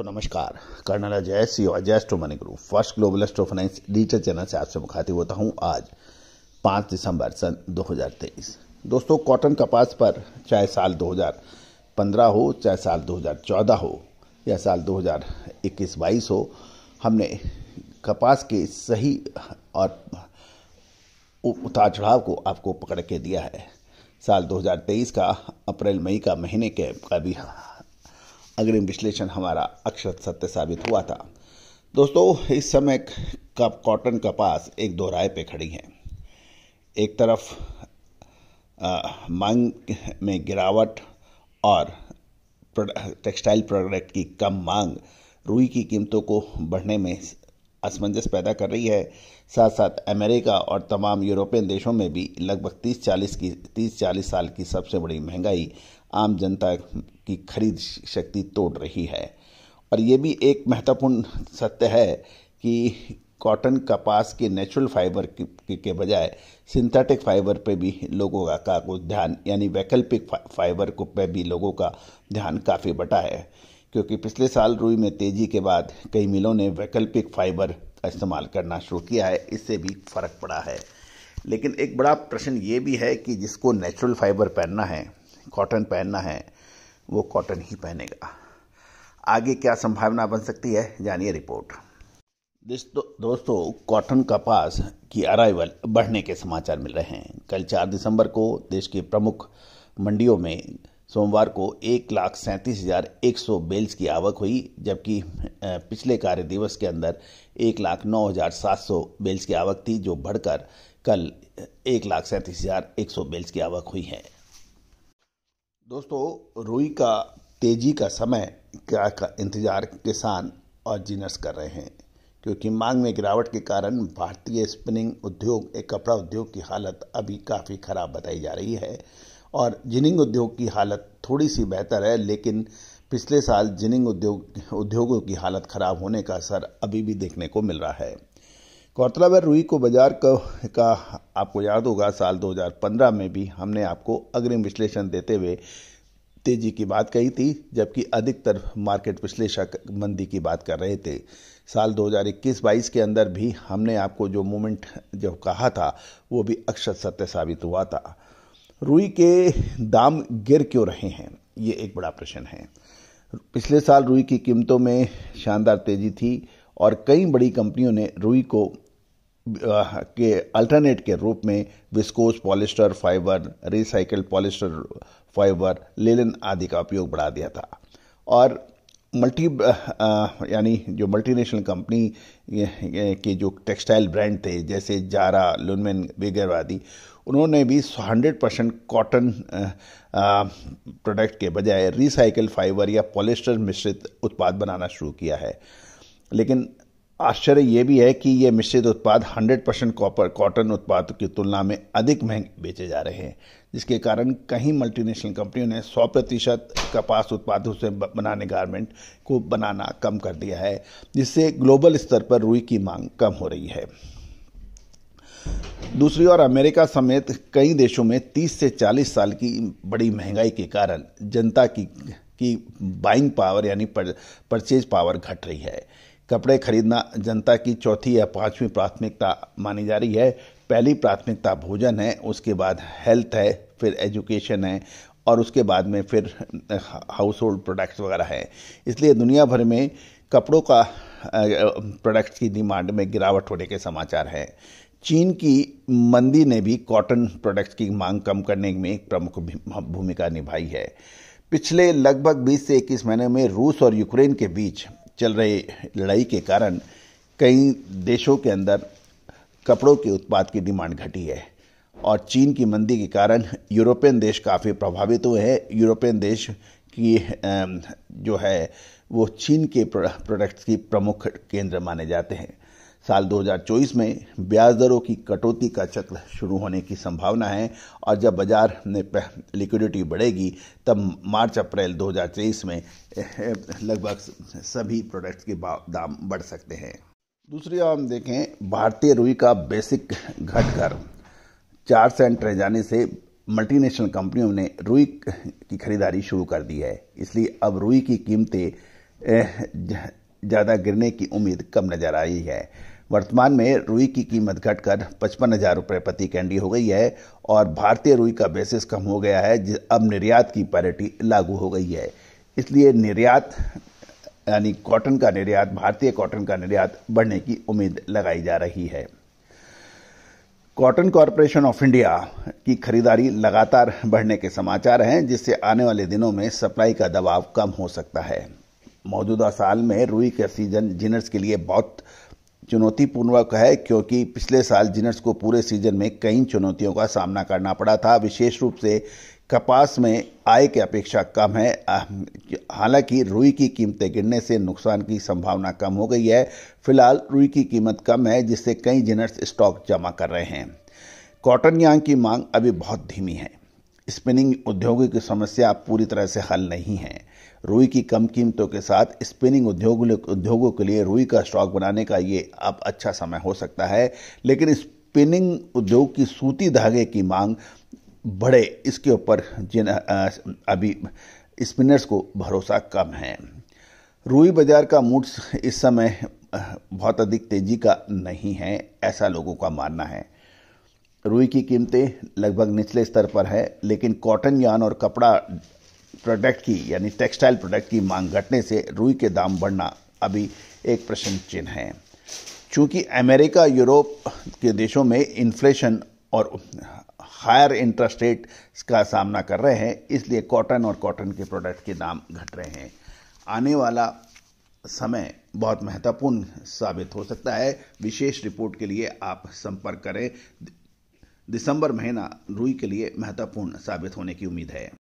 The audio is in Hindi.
दोस्तों नमस्कार colonel Ajay C O Ajay money group first global astro finance digital channel से आपसे मुखातिब होता हूं आज 5 दिसंबर सन 2023 दोस्तों कॉटन कपास पर चाहे साल 2015 हो चाहे साल 2014 हो या साल 2021-22 हो हमने कपास के सही और उतार चढ़ाव को आपको पकड़ के दिया है साल 2023 का अप्रैल मई का महीने के का भी अग्रिम विश्लेषण हमारा अक्षर सत्य साबित हुआ था दोस्तों इस समय का कॉटन कपास एक दोहराए पे खड़ी है एक तरफ मांग में गिरावट और टेक्सटाइल प्रोडक्ट की कम मांग रुई की कीमतों को बढ़ने में असमंजस पैदा कर रही है साथ साथ अमेरिका और तमाम यूरोपियन देशों में भी लगभग 30-40 की 30-40 साल की सबसे बड़ी महंगाई आम जनता की खरीद शक्ति तोड़ रही है और ये भी एक महत्वपूर्ण सत्य है कि कॉटन कपास के नेचुरल फाइबर के, के बजाय सिंथेटिक फाइबर पे भी लोगों का, का ध्यान यानी वैकल्पिक फा, फाइबर को पे भी लोगों का ध्यान काफ़ी बटा है क्योंकि पिछले साल रुई में तेज़ी के बाद कई मिलों ने वैकल्पिक फाइबर का इस्तेमाल करना शुरू किया है इससे भी फ़र्क पड़ा है लेकिन एक बड़ा प्रश्न ये भी है कि जिसको नेचुरल फाइबर पहनना है कॉटन पहनना है वो कॉटन ही पहनेगा आगे क्या संभावना बन सकती है जानिए रिपोर्ट दोस्तों कॉटन कपास की अराइवल बढ़ने के समाचार मिल रहे हैं कल चार दिसंबर को देश के प्रमुख मंडियों में सोमवार को एक लाख सैंतीस हजार एक सौ बेल्स की आवक हुई जबकि पिछले कार्य दिवस के अंदर एक लाख नौ हजार सात सौ बेल्स की आवक थी जो बढ़कर कल एक लाख सैंतीस हजार एक सौ बेल्स की आवक हुई है दोस्तों रुई का तेजी का समय का, का इंतजार किसान और जीनस कर रहे हैं क्योंकि मांग में गिरावट के कारण भारतीय स्पिनिंग उद्योग एक कपड़ा उद्योग की हालत अभी काफ़ी खराब बताई जा रही है और जिनिंग उद्योग की हालत थोड़ी सी बेहतर है लेकिन पिछले साल जिनिंग उद्योग उद्योगों की हालत खराब होने का असर अभी भी देखने को मिल रहा है गौरतलब है रुई को बाजार का आपको याद होगा साल 2015 में भी हमने आपको अग्रिम विश्लेषण देते हुए तेजी की बात कही थी जबकि अधिकतर मार्केट विश्लेषक मंदी की बात कर रहे थे साल 2021-22 के अंदर भी हमने आपको जो मूवमेंट जो कहा था वो भी अक्षत सत्य साबित हुआ था रुई के दाम गिर क्यों रहे हैं ये एक बड़ा प्रश्न है पिछले साल रुई की कीमतों में शानदार तेजी थी और कई बड़ी कंपनियों ने रुई को के अल्टरनेट के रूप में viscose polyester fibre recycle polyester fibre linen आदि का उपयोग बढ़ा दिया था और मल्टी यानी जो मल्टीनेशनल कंपनी के जो टेक्सटाइल ब्रांड थे जैसे जारा लुनमेन वगैरह आदि उन्होंने भी 100 परसेंट कॉटन प्रोडक्ट के बजाय रिसाइकल फाइबर या पॉलिस्टर मिश्रित उत्पाद बनाना शुरू किया है लेकिन आश्चर्य ये भी है कि ये मिश्रित उत्पाद 100 परसेंट कॉपर कॉटन उत्पाद की तुलना में अधिक महंगे बेचे जा रहे हैं जिसके कारण कई मल्टीनेशनल कंपनियों ने 100 प्रतिशत कपास उत्पादों से बनाने गारमेंट को बनाना कम कर दिया है जिससे ग्लोबल स्तर पर रुई की मांग कम हो रही है दूसरी ओर अमेरिका समेत कई देशों में 30 से 40 साल की बड़ी महंगाई के कारण जनता की की बाइंग पावर यानी परचेज पावर घट रही है कपड़े खरीदना जनता की चौथी या पांचवी प्राथमिकता मानी जा रही है पहली प्राथमिकता भोजन है उसके बाद हेल्थ है फिर एजुकेशन है और उसके बाद में फिर हाउस होल्ड प्रोडक्ट्स वगैरह है इसलिए दुनिया भर में कपड़ों का प्रोडक्ट्स की डिमांड में गिरावट होने के समाचार हैं चीन की मंदी ने भी कॉटन प्रोडक्ट्स की मांग कम करने में एक प्रमुख भूमिका निभाई है पिछले लगभग 20 से 21 महीने में रूस और यूक्रेन के बीच चल रहे लड़ाई के कारण कई देशों के अंदर कपड़ों के उत्पाद की डिमांड घटी है और चीन की मंदी के कारण यूरोपियन देश काफ़ी प्रभावित हुए हैं यूरोपियन देश की जो है वो चीन के प्रोडक्ट्स की प्रमुख केंद्र माने जाते हैं साल 2024 में ब्याज दरों की कटौती का चक्र शुरू होने की संभावना है और जब बाजार में लिक्विडिटी बढ़ेगी तब मार्च अप्रैल 2023 में लगभग सभी प्रोडक्ट्स के दाम बढ़ सकते हैं दूसरी ओर हम देखें भारतीय रुई का बेसिक घटकर चार सेंट रह जाने से मल्टीनेशनल कंपनियों ने रुई की खरीदारी शुरू कर दी है इसलिए अब रुई की कीमतें ज़्यादा गिरने की उम्मीद कम नज़र आई है वर्तमान में रुई की कीमत घटकर पचपन हज़ार रुपये प्रति कैंडी हो गई है और भारतीय रुई का बेसिस कम हो गया है अब निर्यात की पैरिटी लागू हो गई है इसलिए निर्यात यानी कॉटन का निर्यात भारतीय कॉटन का निर्यात बढ़ने की उम्मीद लगाई जा रही है कॉटन कॉरपोरेशन ऑफ इंडिया की खरीदारी लगातार बढ़ने के समाचार हैं जिससे आने वाले दिनों में सप्लाई का दबाव कम हो सकता है मौजूदा साल में रुई का सीज़न जिनर्स के लिए बहुत चुनौतीपूर्वक है क्योंकि पिछले साल जिनर्स को पूरे सीजन में कई चुनौतियों का सामना करना पड़ा था विशेष रूप से कपास में आय की अपेक्षा कम है हालांकि रुई की कीमतें गिरने से नुकसान की संभावना कम हो गई है फिलहाल रुई की कीमत कम है जिससे कई जिनर्स स्टॉक जमा कर रहे हैं कॉटन यांग की मांग अभी बहुत धीमी है स्पिनिंग उद्योग की समस्या पूरी तरह से हल नहीं है रुई की कम कीमतों के साथ स्पिनिंग उद्योग उद्योगों के लिए रुई का स्टॉक बनाने का ये अब अच्छा समय हो सकता है लेकिन स्पिनिंग उद्योग की सूती धागे की मांग बढ़े इसके ऊपर जिन अभी स्पिनर्स को भरोसा कम है रुई बाजार का मूड इस समय बहुत अधिक तेजी का नहीं है ऐसा लोगों का मानना है रुई की कीमतें लगभग निचले स्तर पर है लेकिन कॉटन यान और कपड़ा प्रोडक्ट की यानी टेक्सटाइल प्रोडक्ट की मांग घटने से रुई के दाम बढ़ना अभी एक प्रश्न चिन्ह है चूँकि अमेरिका यूरोप के देशों में इन्फ्लेशन और हायर इंटरेस्ट रेट का सामना कर रहे हैं इसलिए कॉटन और कॉटन के प्रोडक्ट के दाम घट रहे हैं आने वाला समय बहुत महत्वपूर्ण साबित हो सकता है विशेष रिपोर्ट के लिए आप संपर्क करें दिसंबर महीना रुई के लिए महत्वपूर्ण साबित होने की उम्मीद है